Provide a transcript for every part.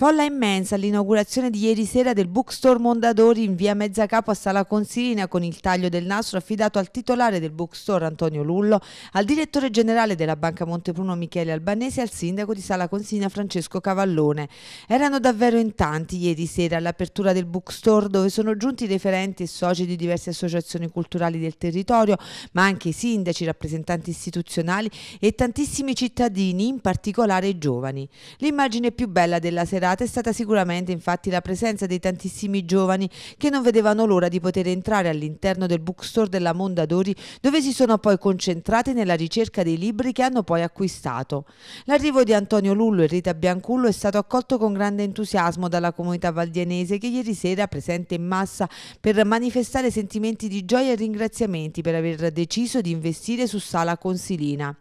Folla immensa all'inaugurazione di ieri sera del bookstore Mondadori in via Mezzacapo a Sala Consilina con il taglio del nastro affidato al titolare del bookstore Antonio Lullo, al direttore generale della Banca Montepruno Michele Albanese e al sindaco di Sala Consilina Francesco Cavallone. Erano davvero in tanti ieri sera all'apertura del bookstore dove sono giunti referenti e soci di diverse associazioni culturali del territorio, ma anche sindaci, rappresentanti istituzionali e tantissimi cittadini, in particolare i giovani. L'immagine più bella della serata data è stata sicuramente infatti la presenza dei tantissimi giovani che non vedevano l'ora di poter entrare all'interno del bookstore della Mondadori dove si sono poi concentrati nella ricerca dei libri che hanno poi acquistato. L'arrivo di Antonio Lullo e Rita Biancullo è stato accolto con grande entusiasmo dalla comunità valdienese che ieri sera presente in massa per manifestare sentimenti di gioia e ringraziamenti per aver deciso di investire su Sala Consilina.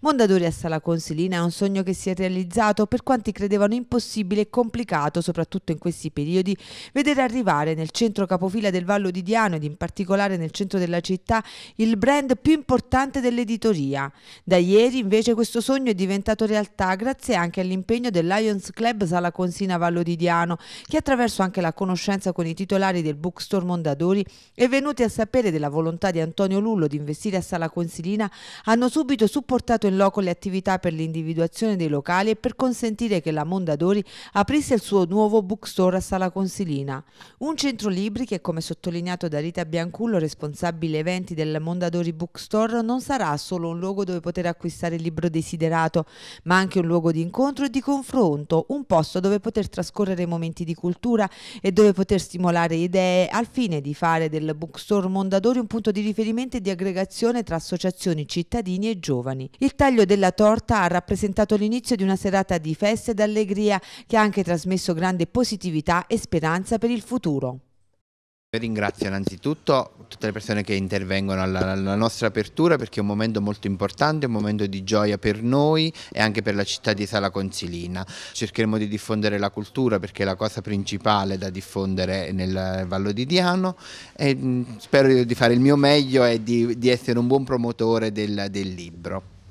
Mondadori a Sala Consilina è un sogno che si è realizzato per quanti credevano impossibile e complicato, soprattutto in questi periodi, vedere arrivare nel centro capofila del Vallo di Diano ed in particolare nel centro della città il brand più importante dell'editoria. Da ieri invece questo sogno è diventato realtà grazie anche all'impegno del Lions Club Sala Consina Vallo di Diano, che attraverso anche la conoscenza con i titolari del bookstore Mondadori è venuti a sapere della volontà di Antonio Lullo di investire a Sala Consilina hanno subito supportato portato in loco le attività per l'individuazione dei locali e per consentire che la Mondadori aprisse il suo nuovo bookstore a Sala Consilina. Un centro libri che, come sottolineato da Rita Biancullo, responsabile eventi del Mondadori Bookstore, non sarà solo un luogo dove poter acquistare il libro desiderato, ma anche un luogo di incontro e di confronto, un posto dove poter trascorrere momenti di cultura e dove poter stimolare idee al fine di fare del bookstore Mondadori un punto di riferimento e di aggregazione tra associazioni, cittadini e giovani. Il taglio della torta ha rappresentato l'inizio di una serata di festa ed allegria che ha anche trasmesso grande positività e speranza per il futuro. Io ringrazio innanzitutto tutte le persone che intervengono alla, alla, nostra apertura perché è un momento molto importante, un momento di gioia per noi e anche per la città di Sala Consilina. Cercheremo di diffondere la cultura perché è la cosa principale da diffondere nel Vallo di Diano e mm, spero di fare il mio meglio e di, di essere un buon promotore del, del libro.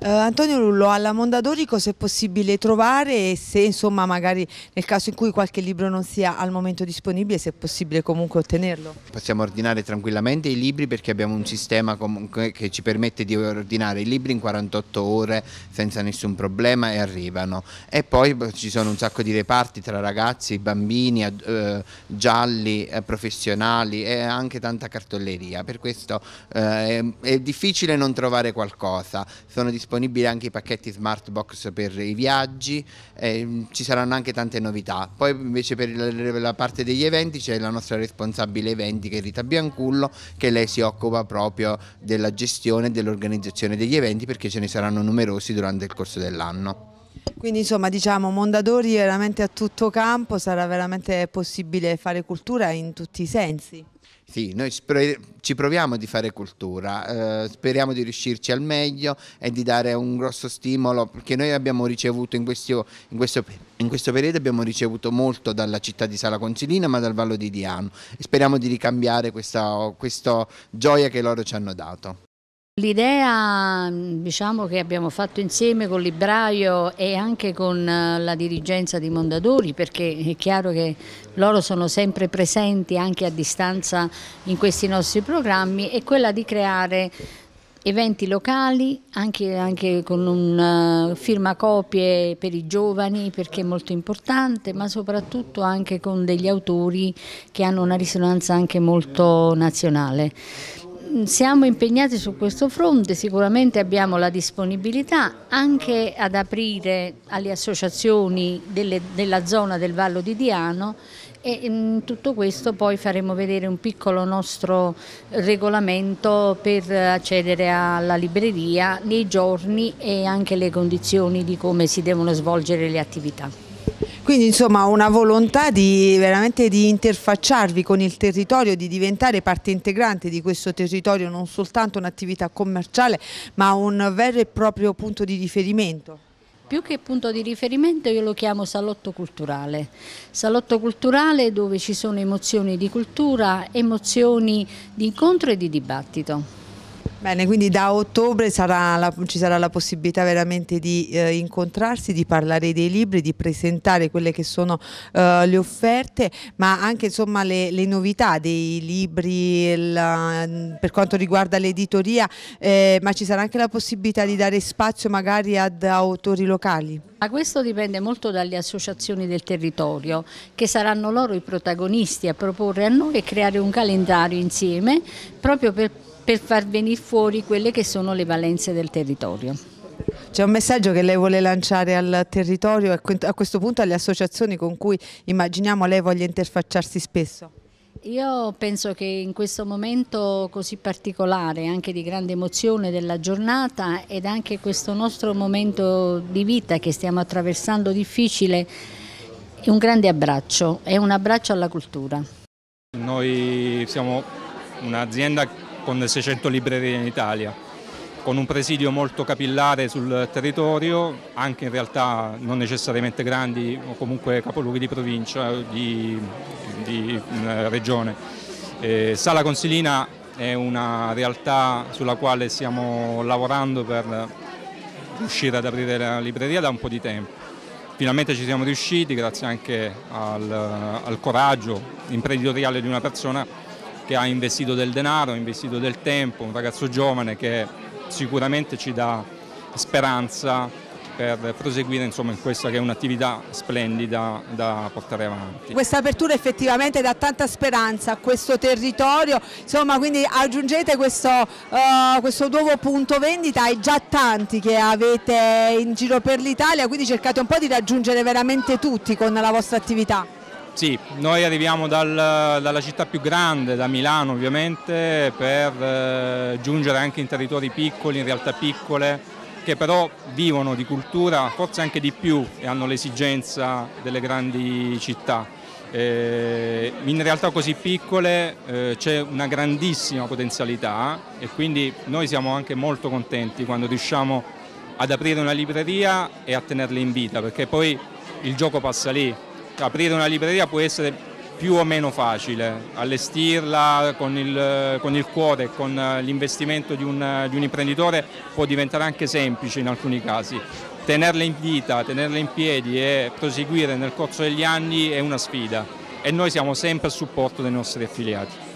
Uh, Antonio Lullo, alla Mondadori cosa è possibile trovare e se insomma magari nel caso in cui qualche libro non sia al momento disponibile se è possibile comunque ottenerlo? Possiamo ordinare tranquillamente i libri perché abbiamo un sistema che ci permette di ordinare i libri in 48 ore senza nessun problema e arrivano e poi boh, ci sono un sacco di reparti tra ragazzi, bambini, eh, gialli, eh, professionali e anche tanta cartolleria per questo eh, è difficile non trovare qualcosa sono disponibili disponibili anche i pacchetti smart box per i viaggi, eh, ci saranno anche tante novità. Poi invece per la parte degli eventi c'è la nostra responsabile eventi che è Rita Biancullo che lei si occupa proprio della gestione e dell'organizzazione degli eventi perché ce ne saranno numerosi durante il corso dell'anno. Quindi insomma diciamo Mondadori veramente a tutto campo, sarà veramente possibile fare cultura in tutti i sensi. Sì, noi ci proviamo di fare cultura, eh, speriamo di riuscirci al meglio e di dare un grosso stimolo perché noi abbiamo ricevuto in questo, in questo, in questo periodo abbiamo ricevuto molto dalla città di Sala Consilina ma dal Vallo di Diano e speriamo di ricambiare questa, questa gioia che loro ci hanno dato. L'idea mm, diciamo, che abbiamo fatto insieme con l'Ibraio e anche con eh, la dirigenza di Mondadori perché è chiaro che loro sono sempre presenti anche a distanza in questi nostri programmi è quella di creare eventi locali, anche, anche con un uh, firma copie per i giovani perché è molto importante, ma soprattutto anche con degli autori che hanno una risonanza anche molto nazionale siamo impegnati su questo fronte, sicuramente abbiamo la disponibilità anche ad aprire alle associazioni delle, della zona del Vallo di Diano e in mm, tutto questo poi faremo vedere un piccolo nostro regolamento per accedere alla libreria nei giorni e anche le condizioni di come si devono svolgere le attività. Quindi insomma una volontà di, veramente di interfacciarvi con il territorio, di diventare parte integrante di questo territorio, non soltanto un'attività commerciale ma un vero e proprio punto di riferimento. Più che punto di riferimento io lo chiamo salotto culturale, salotto culturale dove ci sono emozioni di cultura, emozioni di incontro e di dibattito. Bene, quindi da ottobre sarà la, ci sarà la possibilità veramente di eh, incontrarsi, di parlare dei libri, di presentare quelle che sono eh, le offerte, ma anche insomma, le, le, novità dei libri la, eh, per quanto riguarda l'editoria, eh, ma ci sarà anche la possibilità di dare spazio magari ad autori locali? Ma questo dipende molto dalle associazioni del territorio, che saranno loro i protagonisti a proporre a noi e creare un calendario insieme proprio per per far venire fuori quelle che sono le valenze del territorio. C'è un messaggio che lei vuole lanciare al territorio e a questo punto alle associazioni con cui immaginiamo lei voglia interfacciarsi spesso? Io penso che in questo momento così particolare, anche di grande emozione della giornata ed anche questo nostro momento di vita che stiamo attraversando difficile, è un grande abbraccio, è un abbraccio alla cultura. Noi siamo un'azienda con 600 librerie in Italia, con un presidio molto capillare sul territorio, anche in realtà non necessariamente grandi o comunque capoluoghi di provincia, di, di eh, regione. Eh, Sala Consilina è una realtà sulla quale stiamo lavorando per riuscire ad aprire la libreria da un po' di tempo. Finalmente ci siamo riusciti grazie anche al, al coraggio imprenditoriale di una persona che ha investito del denaro, ha investito del tempo, un ragazzo giovane che sicuramente ci dà speranza per proseguire insomma, in questa che è un'attività splendida da portare avanti. Questa apertura effettivamente dà tanta speranza a questo territorio, insomma quindi aggiungete questo, uh, questo nuovo punto vendita ai già tanti che avete in giro per l'Italia, quindi cercate un po' di raggiungere veramente tutti con la vostra attività. Sì, noi arriviamo dal, dalla città più grande, da Milano ovviamente, per eh, giungere anche in territori piccoli, in realtà piccole, che però vivono di cultura forse anche di più e hanno l'esigenza delle grandi città. Eh, in realtà così piccole eh, c'è una grandissima potenzialità e quindi noi siamo anche molto contenti quando riusciamo ad aprire una libreria e a tenerla in vita perché poi il gioco passa lì, aprire una libreria può essere più o meno facile, allestirla con il, con il cuore, con eh, l'investimento di, di un imprenditore può diventare anche semplice in alcuni casi. Tenerla in vita, tenerla in piedi e proseguire nel corso degli anni è una sfida e noi siamo sempre a supporto dei nostri affiliati.